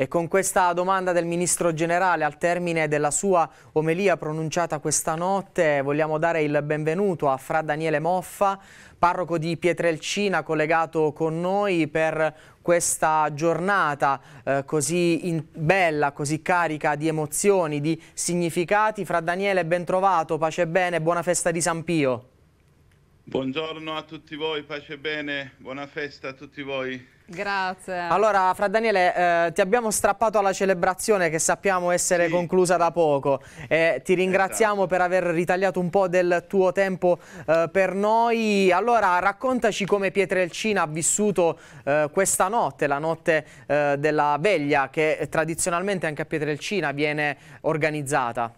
E con questa domanda del Ministro Generale al termine della sua omelia pronunciata questa notte vogliamo dare il benvenuto a Fra Daniele Moffa, parroco di Pietrelcina collegato con noi per questa giornata eh, così in, bella, così carica di emozioni, di significati. Fra Daniele, ben trovato, pace e bene, buona festa di San Pio. Buongiorno a tutti voi, pace e bene, buona festa a tutti voi. Grazie. Allora, Fra Daniele, eh, ti abbiamo strappato alla celebrazione che sappiamo essere sì. conclusa da poco. Eh, ti ringraziamo esatto. per aver ritagliato un po' del tuo tempo eh, per noi. Allora, raccontaci come Pietrelcina ha vissuto eh, questa notte, la notte eh, della veglia, che tradizionalmente anche a Pietrelcina viene organizzata.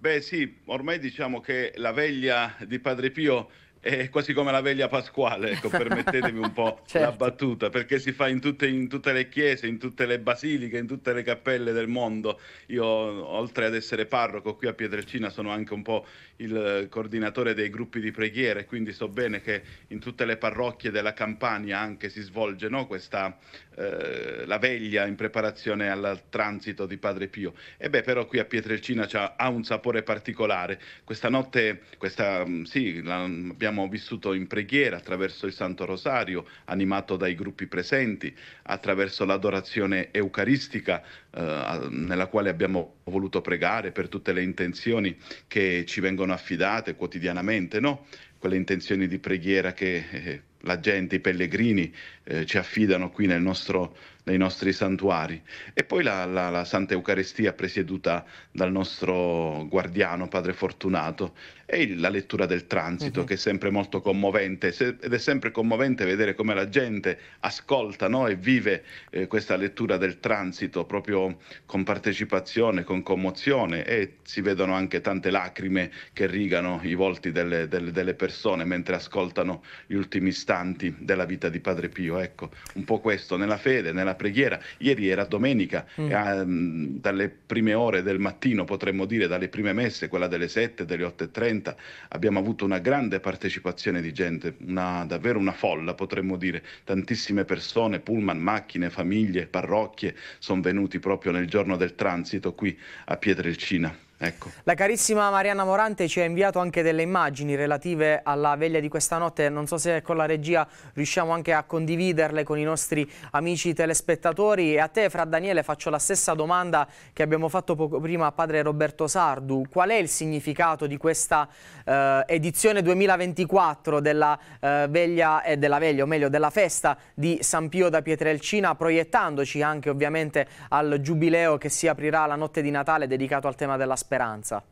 Beh sì, ormai diciamo che la veglia di Padre Pio è quasi come la veglia pasquale, ecco, permettetemi un po' certo. la battuta, perché si fa in tutte, in tutte, le chiese, in tutte le basiliche, in tutte le cappelle del mondo. Io, oltre ad essere parroco qui a Pietrelcina, sono anche un po' il coordinatore dei gruppi di preghiere, quindi so bene che in tutte le parrocchie della Campania anche si svolge no, questa, eh, la veglia in preparazione al transito di Padre Pio. E beh, però qui a Pietrelcina ha un sapore particolare. Questa notte, questa, mm, sì, la, abbiamo abbiamo vissuto in preghiera attraverso il Santo Rosario, animato dai gruppi presenti, attraverso l'adorazione eucaristica eh, nella quale abbiamo voluto pregare per tutte le intenzioni che ci vengono affidate quotidianamente, no? quelle intenzioni di preghiera che eh, la gente, i pellegrini eh, ci affidano qui nostro, nei nostri santuari. E poi la, la, la, Santa Eucaristia presieduta dal nostro guardiano, Padre Fortunato, e la lettura del transito uh-huh. che è sempre molto commovente se, ed è sempre commovente vedere come la gente ascolta no? e vive eh, questa lettura del transito proprio con partecipazione, con commozione e si vedono anche tante lacrime che rigano i volti delle, delle, delle persone mentre ascoltano gli ultimi stati costanti della vita di Padre Pio, ecco, un po' questo, nella fede, nella preghiera. Ieri era domenica, mm. a, ehm, dalle prime ore del mattino, potremmo dire, dalle prime messe, quella delle 7, delle 8.30, abbiamo avuto una grande partecipazione di gente, una, davvero una folla, potremmo dire, tantissime persone, pullman, macchine, famiglie, parrocchie, sono venuti proprio nel giorno del transito qui a Pietrelcina. Ecco. La carissima Marianna Morante ci ha inviato anche delle immagini relative alla veglia di questa notte, non so se con la regia riusciamo anche a condividerle con i nostri amici telespettatori e a te Fra Daniele faccio la stessa domanda che abbiamo fatto poco prima a padre Roberto Sardu, qual è il significato di questa eh, edizione 2024 della eh, veglia, eh, della veglia, o meglio della festa di San Pio da Pietrelcina proiettandoci anche ovviamente al giubileo che si aprirà la notte di Natale dedicato al tema della spazio? speranza?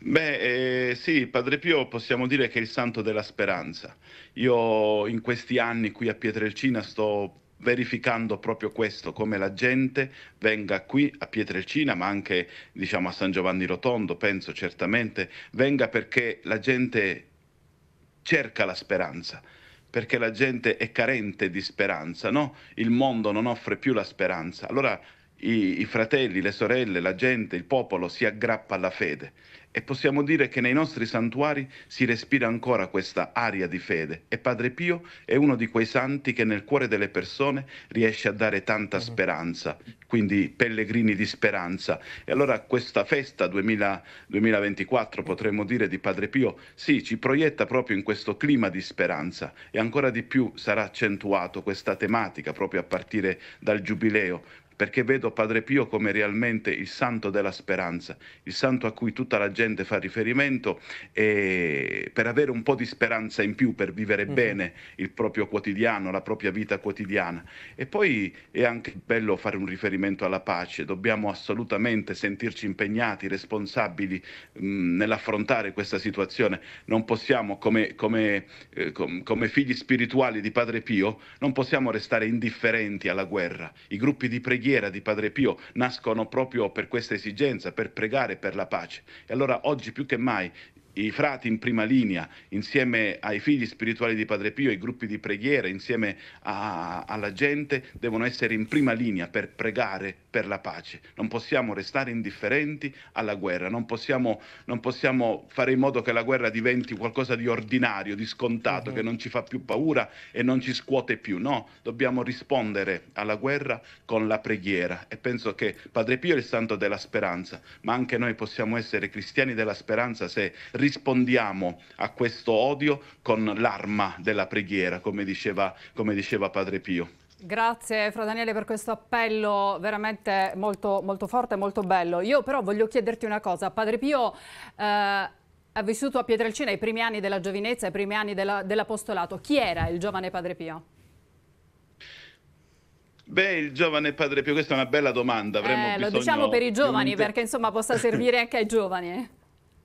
Beh, eh, sì, Padre Pio possiamo dire che è il santo della speranza. Io in questi anni qui a Pietrelcina sto verificando proprio questo, come la gente venga qui a Pietrelcina, ma anche diciamo, a San Giovanni Rotondo, penso certamente, venga perché la gente cerca la speranza, perché la gente è carente di speranza, no? Il mondo non offre più la speranza. Allora i, i fratelli, le sorelle, la gente, il popolo si aggrappa alla fede e possiamo dire che nei nostri santuari si respira ancora questa aria di fede e Padre Pio è uno di quei santi che nel cuore delle persone riesce a dare tanta mm. speranza, quindi pellegrini di speranza. E allora questa festa 2000, 2024 potremmo dire di Padre Pio, sì, ci proietta proprio in questo clima di speranza e ancora di più sarà accentuato questa tematica proprio a partire dal Giubileo, perché vedo Padre Pio come realmente il santo della speranza, il santo a cui tutta la gente fa riferimento e per avere un po' di speranza in più, per vivere mm-hmm. bene il proprio quotidiano, la propria vita quotidiana. E poi è anche bello fare un riferimento alla pace, dobbiamo assolutamente sentirci impegnati, responsabili mh, mm, nell'affrontare questa situazione. Non possiamo, come, come, eh, com, come figli spirituali di Padre Pio, non possiamo restare indifferenti alla guerra. I gruppi di preghiera preghiera di Padre Pio nascono proprio per questa esigenza, per pregare per la pace. E allora oggi più che mai i frati in prima linea, insieme ai figli spirituali di Padre Pio, ai gruppi di preghiera, insieme a, alla gente, devono essere in prima linea per pregare per la pace. Non possiamo restare indifferenti alla guerra, non possiamo, non possiamo fare in modo che la guerra diventi qualcosa di ordinario, di scontato, uh-huh. che non ci fa più paura e non ci scuote più. No, dobbiamo rispondere alla guerra con la preghiera e penso che Padre Pio è il santo della speranza, ma anche noi possiamo essere cristiani della speranza se rispondiamo a questo odio con l'arma della preghiera, come diceva, come diceva Padre Pio. Grazie Fra Daniele per questo appello veramente molto, molto forte e molto bello. Io però voglio chiederti una cosa. Padre Pio eh, ha vissuto a Pietrelcina i primi anni della giovinezza, i primi anni dell'apostolato. Dell Chi era il giovane Padre Pio? Beh, il giovane Padre Pio, questa è una bella domanda. Avremmo eh, lo diciamo per i giovani perché insomma possa servire anche ai giovani. Eh.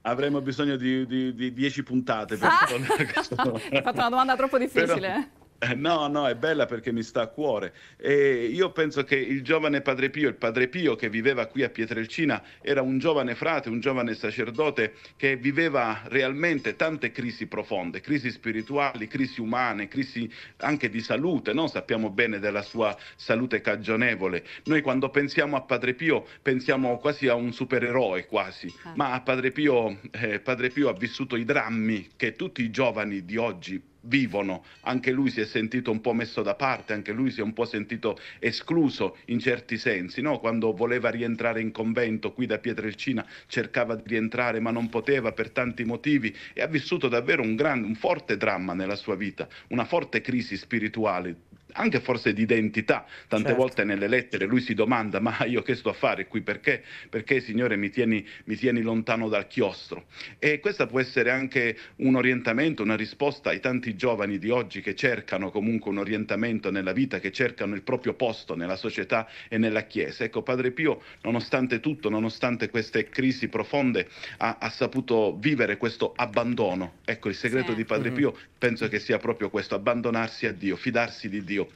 Avremo bisogno di, di, di dieci puntate per ah! Hai fatto una domanda troppo difficile. Però... Eh. Eh, no, no, è bella perché mi sta a cuore. E io penso che il giovane Padre Pio, il Padre Pio che viveva qui a Pietrelcina, era un giovane frate, un giovane sacerdote che viveva realmente tante crisi profonde, crisi spirituali, crisi umane, crisi anche di salute. No? Sappiamo bene della sua salute cagionevole. Noi quando pensiamo a Padre Pio pensiamo quasi a un supereroe, quasi. Ah. Ma Padre Pio, eh, Padre Pio ha vissuto i drammi che tutti i giovani di oggi vivono. Anche lui si è sentito un po' messo da parte, anche lui si è un po' sentito escluso in certi sensi, no? quando voleva rientrare in convento qui da Pietrelcina, cercava di rientrare ma non poteva per tanti motivi e ha vissuto davvero un, grande, un forte dramma nella sua vita, una forte crisi spirituale anche forse di identità. Tante certo. volte nelle lettere lui si domanda ma io che sto a fare qui perché? Perché Signore mi tieni, mi tieni lontano dal chiostro? E questa può essere anche un orientamento, una risposta ai tanti giovani di oggi che cercano comunque un orientamento nella vita, che cercano il proprio posto nella società e nella Chiesa. Ecco, Padre Pio, nonostante tutto, nonostante queste crisi profonde, ha, ha saputo vivere questo abbandono. Ecco, il segreto sì. di Padre Pio mm-hmm penso che sia proprio questo, abbandonarsi a Dio, fidarsi di Dio,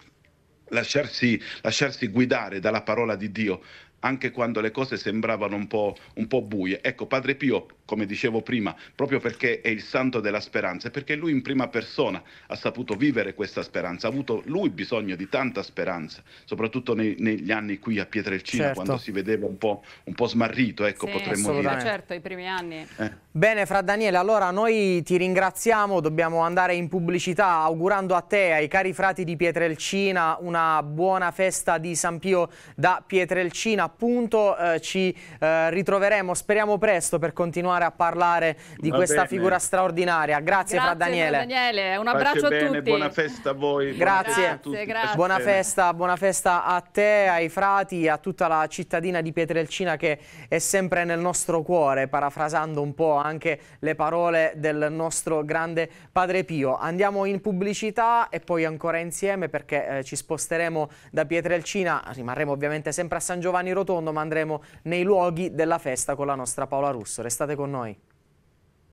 Lasciarsi, lasciarsi, guidare dalla parola di Dio anche quando le cose sembravano un po', un po', buie. Ecco, Padre Pio, come dicevo prima, proprio perché è il santo della speranza, perché lui in prima persona ha saputo vivere questa speranza, ha avuto lui bisogno di tanta speranza, soprattutto nei, negli anni qui a Pietrelcina, certo. quando si vedeva un po', un po smarrito, ecco, sì, potremmo dire. Certo, i primi anni. Eh. Bene, Fra Daniele, allora noi ti ringraziamo, dobbiamo andare in pubblicità augurando a te, ai cari frati di Pietrelcina, una buona festa di San Pio da Pietrelcina appunto eh, ci eh, ritroveremo, speriamo presto, per continuare a parlare di Va questa bene. figura straordinaria. Grazie, grazie Daniele. Grazie Daniele. Un abbraccio Pace a bene, tutti. Buona festa a voi. Grazie. Grazie, a tutti. grazie. Buona, festa, buona festa a te, ai frati, a tutta la cittadina di Pietrelcina che è sempre nel nostro cuore, parafrasando un po' anche le parole del nostro grande Padre Pio. Andiamo in pubblicità e poi ancora insieme perché eh, ci sposteremo da Pietrelcina, rimarremo ovviamente sempre a San Giovanni rotondo, ma andremo nei luoghi della festa con la nostra Paola Russo. Restate con noi.